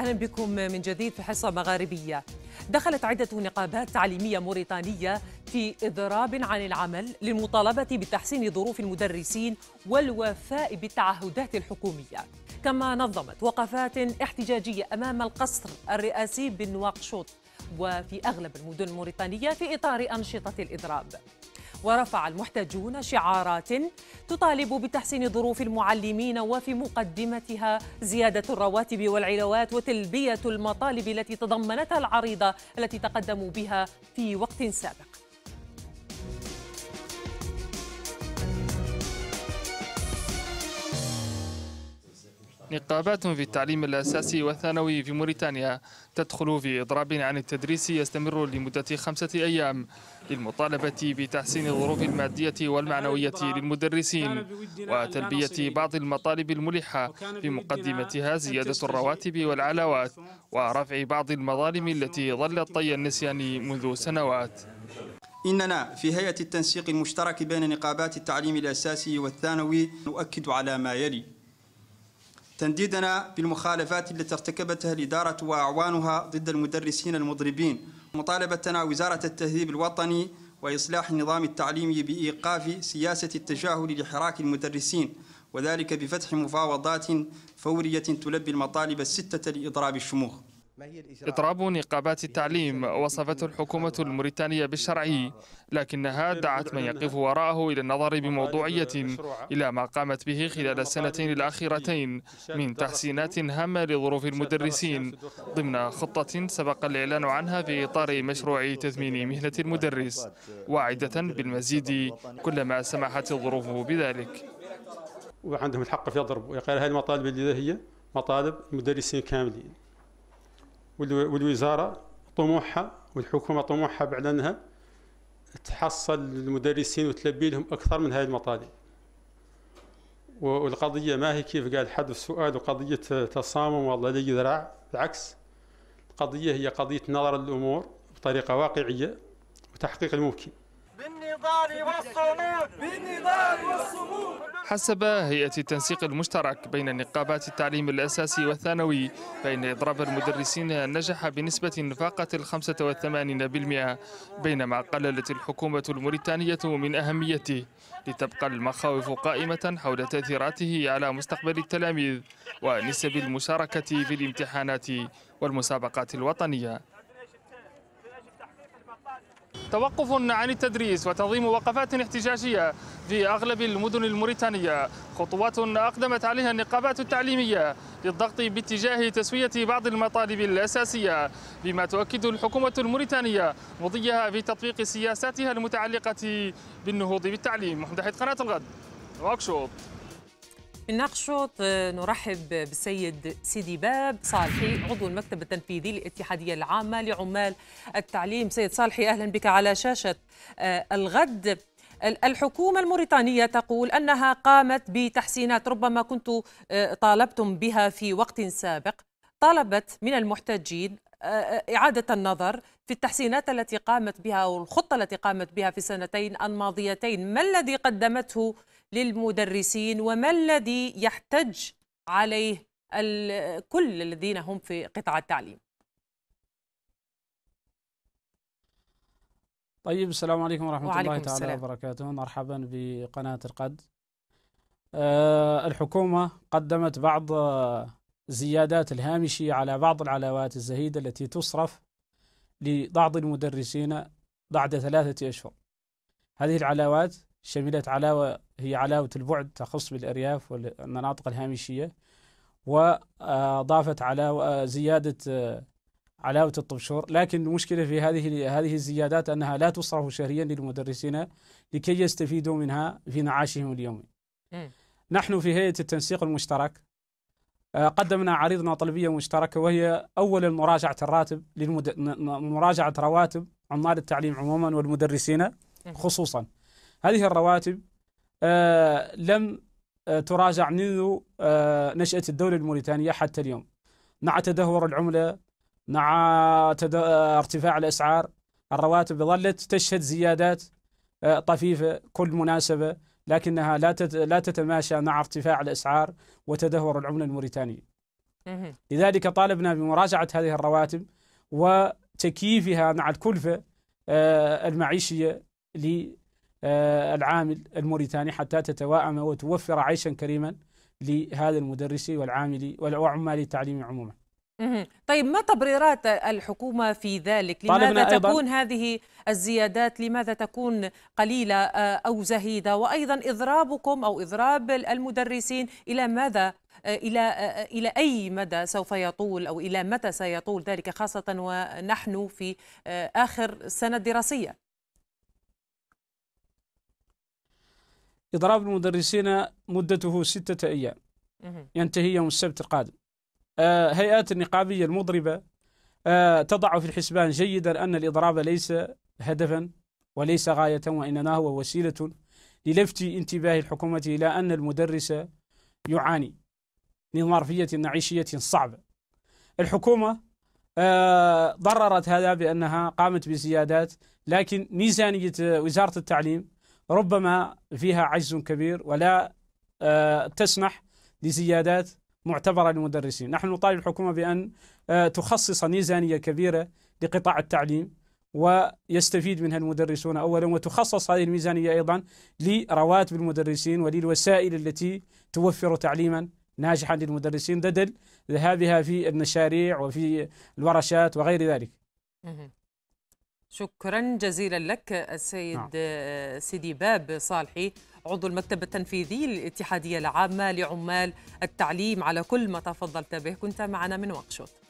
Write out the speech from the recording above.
أهلا بكم من جديد في حصة مغاربية دخلت عدة نقابات تعليمية موريتانية في إضراب عن العمل للمطالبة بتحسين ظروف المدرسين والوفاء بالتعهدات الحكومية كما نظمت وقفات احتجاجية أمام القصر الرئاسي بنواقشوط وفي أغلب المدن الموريتانية في إطار أنشطة الإضراب ورفع المحتجون شعارات تطالب بتحسين ظروف المعلمين وفي مقدمتها زيادة الرواتب والعلاوات وتلبية المطالب التي تضمنتها العريضة التي تقدموا بها في وقت سابق نقابات في التعليم الأساسي والثانوي في موريتانيا تدخل في إضراب عن التدريس يستمر لمدة خمسة أيام للمطالبة بتحسين الظروف المادية والمعنوية للمدرسين وتلبية بعض المطالب الملحة في مقدمتها زيادة الرواتب والعلاوات ورفع بعض المظالم التي ظلت طي النسيان منذ سنوات إننا في هيئة التنسيق المشترك بين نقابات التعليم الأساسي والثانوي نؤكد على ما يلي تنديدنا بالمخالفات التي ارتكبتها الإدارة وأعوانها ضد المدرسين المضربين مطالبتنا وزارة التهذيب الوطني وإصلاح النظام التعليمي بإيقاف سياسة التجاهل لحراك المدرسين وذلك بفتح مفاوضات فورية تلبي المطالب الستة لإضراب الشموخ إضراب نقابات التعليم وصفته الحكومة الموريتانية بالشرعي لكنها دعت من يقف وراءه إلى النظر بموضوعية إلى ما قامت به خلال السنتين الأخيرتين من تحسينات هامة لظروف المدرسين ضمن خطة سبق الإعلان عنها في إطار مشروع تثمين مهنة المدرس واعدة بالمزيد كلما سمحت الظروف بذلك وعندهم الحق في يضرب ويقال هذه المطالب اللي هي مطالب المدرسين كاملين والوزاره طموحها والحكومه طموحها بعد انها تحصل المدرسين وتلبي لهم اكثر من هذه المطالب والقضيه ما هي كيف قال حد في السؤال وقضيه تصامم والله لي ذراع بالعكس القضيه هي قضيه نظر للامور بطريقه واقعيه وتحقيق الممكن بالنضال والصمود بالنضال والصمود حسب هيئة التنسيق المشترك بين نقابات التعليم الأساسي والثانوي فإن إضراب المدرسين نجح بنسبة فاقت الخمسة والثمانين بالمئة بينما قللت الحكومة الموريتانية من أهميته لتبقى المخاوف قائمة حول تأثيراته على مستقبل التلاميذ ونسب المشاركة في الامتحانات والمسابقات الوطنية توقف عن التدريس وتنظيم وقفات احتجاجية في أغلب المدن الموريتانية خطوات أقدمت عليها النقابات التعليمية للضغط باتجاه تسوية بعض المطالب الأساسية بما تؤكد الحكومة الموريتانية مضيها في تطبيق سياساتها المتعلقة بالنهوض بالتعليم محمد قناة الغد واكشوط نقشط آه، نرحب بالسيد سيدي باب صالحي عضو المكتب التنفيذي للاتحاديه العامه لعمال التعليم سيد صالحي اهلا بك على شاشه آه، الغد الحكومة الموريتانية تقول أنها قامت بتحسينات ربما كنت آه، طالبتم بها في وقت سابق طلبت من المحتجين آه، آه، إعادة النظر في التحسينات التي قامت بها والخطة التي قامت بها في السنتين الماضيتين ما الذي قدمته للمدرسين وما الذي يحتج عليه كل الذين هم في قطاع التعليم طيب السلام عليكم ورحمة الله تعالى السلام. وبركاته مرحبا بقناة القد أه الحكومة قدمت بعض الزيادات الهامشية على بعض العلاوات الزهيدة التي تصرف لبعض المدرسين بعد ثلاثة أشهر هذه العلاوات شملت علاوة هي علاوة البعد تخص بالأرياف والمناطق الهامشية وأضافت علاوة زيادة علاوة الطبشور لكن المشكلة في هذه هذه الزيادات أنها لا تصرف شهريا للمدرسين لكي يستفيدوا منها في معاشهم اليومي نحن في هيئة التنسيق المشترك آه، قدمنا عريضنا طلبية مشتركة وهي أولا مراجعة الراتب للمد... مراجعة رواتب عمال التعليم عموما والمدرسين خصوصا هذه الرواتب آه، لم آه، تراجع منذ نشأة الدولة الموريتانية حتى اليوم مع تدهور العملة مع تد... ارتفاع الأسعار الرواتب ظلت تشهد زيادات طفيفة كل مناسبة لكنها لا لا تتماشى مع ارتفاع الاسعار وتدهور العمله الموريتانيه. لذلك طالبنا بمراجعه هذه الرواتب وتكييفها مع الكلفه آه، المعيشيه للعامل آه، الموريتاني حتى تتواءم وتوفر عيشا كريما لهذا المدرس والعامل وعمال التعليم عموما. طيب ما تبريرات الحكومة في ذلك؟ لماذا تكون هذه الزيادات؟ لماذا تكون قليلة آه، أو زهيدة؟ وأيضا إضرابكم أو إضراب المدرسين إلى ماذا آه، إلى آه، إلى أي مدى سوف يطول أو إلى متى سيطول ذلك خاصة ونحن في آخر السنة الدراسية؟ إضراب المدرسين مدته ستة أيام ينتهي يوم السبت القادم آه، هيئات النقابية المضربة آه، تضع في الحسبان جيدا أن الإضراب ليس هدفا وليس غاية وإنما هو وسيلة للفت انتباه الحكومة إلى أن المدرس يعاني من ظرفية معيشية صعبة الحكومة آه، ضررت هذا بأنها قامت بزيادات لكن ميزانية وزارة التعليم ربما فيها عجز كبير ولا تسمح لزيادات معتبرة للمدرسين نحن نطالب الحكومة بأن آه، تخصص ميزانية كبيرة لقطاع التعليم ويستفيد منها المدرسون اولا وتخصص هذه الميزانيه ايضا لرواتب المدرسين وللوسائل التي توفر تعليما ناجحا للمدرسين بدل ذهابها في المشاريع وفي الورشات وغير ذلك. شكرا جزيلا لك السيد نعم. آه، سيدي باب صالحي عضو المكتب التنفيذي للاتحادية العامة لعمال التعليم على كل ما تفضلت به كنت معنا من وقشوط